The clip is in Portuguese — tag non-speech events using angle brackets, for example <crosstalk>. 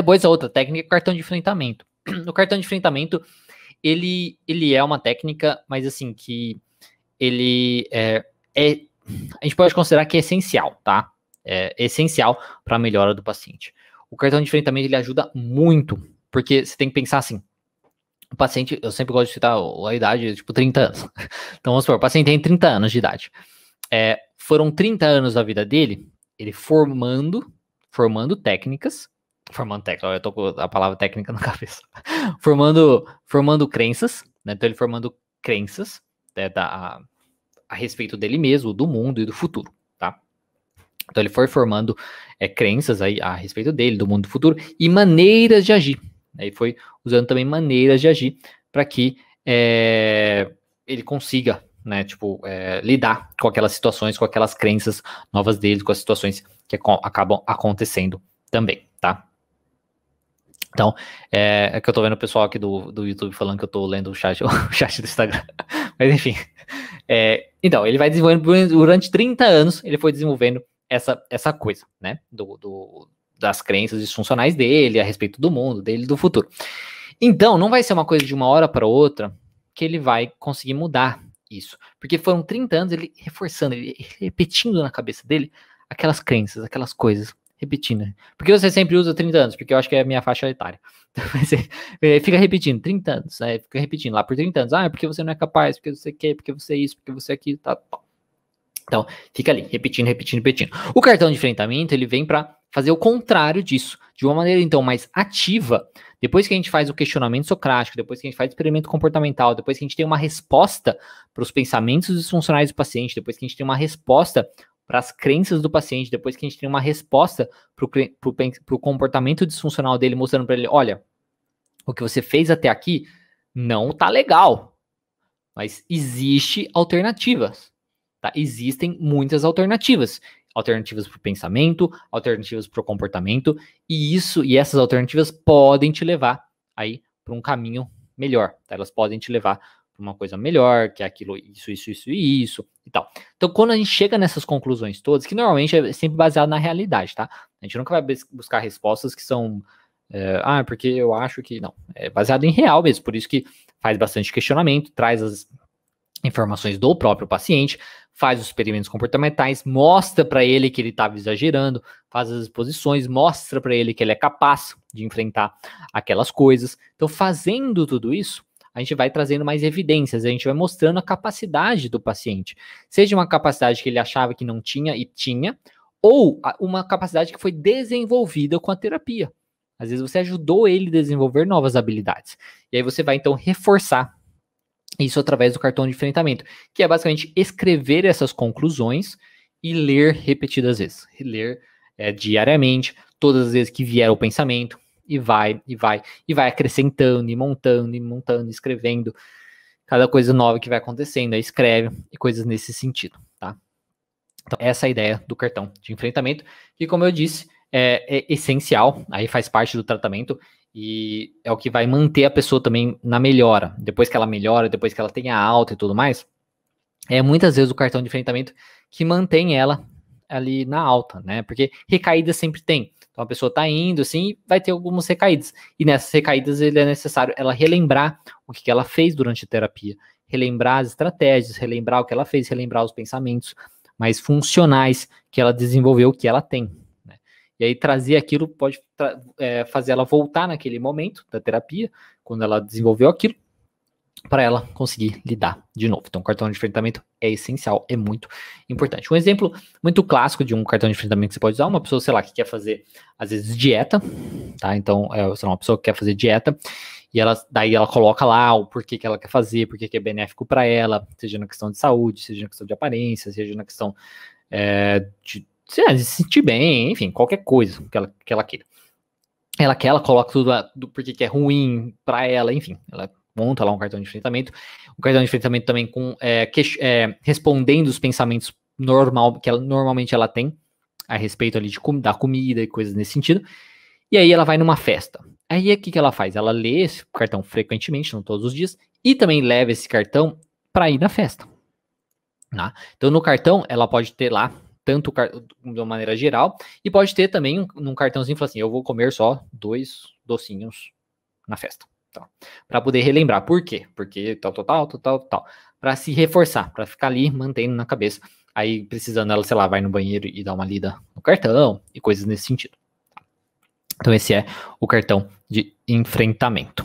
Depois a outra técnica é o cartão de enfrentamento. <clears throat> O cartão de enfrentamento, ele, ele é uma técnica, mas assim, que ele é, é a gente pode considerar que é essencial, tá? É essencial para a melhora do paciente. O cartão de enfrentamento ele ajuda muito, porque você tem que pensar assim, o paciente, eu sempre gosto de citar a idade, tipo 30 anos. <laughs> Então vamos supor, o paciente tem 30 anos de idade. É, foram 30 anos da vida dele, ele formando, formando técnicas formando técnica, eu tô com a palavra técnica <laughs> na cabeça, formando, formando crenças, né? Então ele formando crenças né, da, a, a, respeito dele mesmo, do mundo e do futuro, tá? Então ele foi formando é, crenças aí a respeito dele, do mundo do futuro e maneiras de agir. Né? E foi usando também maneiras de agir para que é, ele consiga, né? Tipo, é, lidar com aquelas situações, com aquelas crenças novas dele, com as situações que acabam acontecendo também, tá? Então, é, é, que eu tô vendo o pessoal aqui do, do YouTube falando que eu tô lendo o chat, <laughs> o chat do Instagram. <laughs> Mas enfim. É, então, ele vai desenvolvendo durante 30 anos, ele foi desenvolvendo essa, essa coisa, né? Do, do, das crenças disfuncionais dele, a respeito do mundo, dele, do futuro. Então, não vai ser uma coisa de uma hora para outra que ele vai conseguir mudar isso. Porque foram 30 anos ele reforçando, ele repetindo na cabeça dele aquelas crenças, aquelas coisas repetindo. Né? Por que você sempre usa 30 anos? Porque eu acho que é a minha faixa etária. <laughs> Então, você é, é, fica repetindo, 30 anos, né? Fica repetindo lá por 30 anos. Ah, é porque você não é capaz, porque você quer, porque você é isso, porque você é aquilo, tá, tá. Então, fica ali, repetindo, repetindo, repetindo. O cartão de enfrentamento, ele vem para fazer o contrário disso, de uma maneira então mais ativa. Depois que a gente faz o questionamento socrático, depois que a gente faz o experimento comportamental, depois que a gente tem uma resposta para os pensamentos dos funcionários do paciente, depois que a gente tem uma resposta para as crenças do paciente, depois que a gente tem uma resposta para o comportamento disfuncional dele, mostrando para ele: olha, o que você fez até aqui não tá legal, mas existe alternativas. Tá? Existem muitas alternativas. Alternativas para o pensamento, alternativas para o comportamento, e isso e essas alternativas podem te levar aí para um caminho melhor. Tá? Elas podem te levar para uma coisa melhor, que é aquilo, isso, isso, isso e isso e tal. Então, quando a gente chega nessas conclusões todas, que normalmente é sempre baseado na realidade, tá? A gente nunca vai buscar respostas que são, é, ah, porque eu acho que não. É baseado em real mesmo, por isso que faz bastante questionamento, traz as informações do próprio paciente, faz os experimentos comportamentais, mostra para ele que ele estava tá exagerando, faz as exposições, mostra para ele que ele é capaz de enfrentar aquelas coisas. Então, fazendo tudo isso, a gente vai trazendo mais evidências, a gente vai mostrando a capacidade do paciente, seja uma capacidade que ele achava que não tinha e tinha, ou uma capacidade que foi desenvolvida com a terapia. Às vezes você ajudou ele a desenvolver novas habilidades. E aí você vai então reforçar isso através do cartão de enfrentamento, que é basicamente escrever essas conclusões e ler repetidas vezes, ler é, diariamente, todas as vezes que vier o pensamento, e vai, e vai, e vai acrescentando, e montando, e montando, escrevendo cada coisa nova que vai acontecendo, aí escreve e coisas nesse sentido, tá? Então, essa é a ideia do cartão de enfrentamento, que, como eu disse, é, é essencial, aí faz parte do tratamento e é o que vai manter a pessoa também na melhora. Depois que ela melhora, depois que ela tem a alta e tudo mais, é muitas vezes o cartão de enfrentamento que mantém ela ali na alta, né? Porque recaída sempre tem. Então a pessoa está indo assim, vai ter algumas recaídas. E nessas recaídas ele é necessário ela relembrar o que, ela fez durante a terapia, relembrar as estratégias, relembrar o que ela fez, relembrar os pensamentos mais funcionais que ela desenvolveu, que ela tem. Né? E aí trazer aquilo pode é, fazer ela voltar naquele momento da terapia, quando ela desenvolveu aquilo, para ela conseguir lidar de novo. Então, cartão de enfrentamento é essencial, é muito importante. Um exemplo muito clássico de um cartão de enfrentamento que você pode usar, uma pessoa, sei lá, que quer fazer, às vezes, dieta, tá? Então, é, sei lá, uma pessoa que quer fazer dieta, e ela, daí ela coloca lá o porquê que ela quer fazer, porquê que é benéfico para ela, seja na questão de saúde, seja na questão de aparência, seja na questão é, de, sei lá, de se sentir bem, enfim, qualquer coisa que ela, que ela queira. Ela quer, ela coloca tudo lá, do porquê que é ruim para ela, enfim, ela monta lá um cartão de enfrentamento, um cartão de enfrentamento também com é, que, é, respondendo os pensamentos normal que ela, normalmente ela tem a respeito ali de com, da comida e coisas nesse sentido. E aí ela vai numa festa. Aí o que, que ela faz? Ela lê esse cartão frequentemente, não todos os dias, e também leva esse cartão para ir na festa. Tá? Então no cartão ela pode ter lá tanto de uma maneira geral, e pode ter também um, um cartãozinho que fala assim: eu vou comer só dois docinhos na festa. Então, para poder relembrar. Por quê? Porque tal, tal, tal, tal, tal, tal. Para se reforçar, para ficar ali mantendo na cabeça. Aí, precisando, ela, sei lá, vai no banheiro e dá uma lida no cartão e coisas nesse sentido. Tá? Então, esse é o cartão de enfrentamento.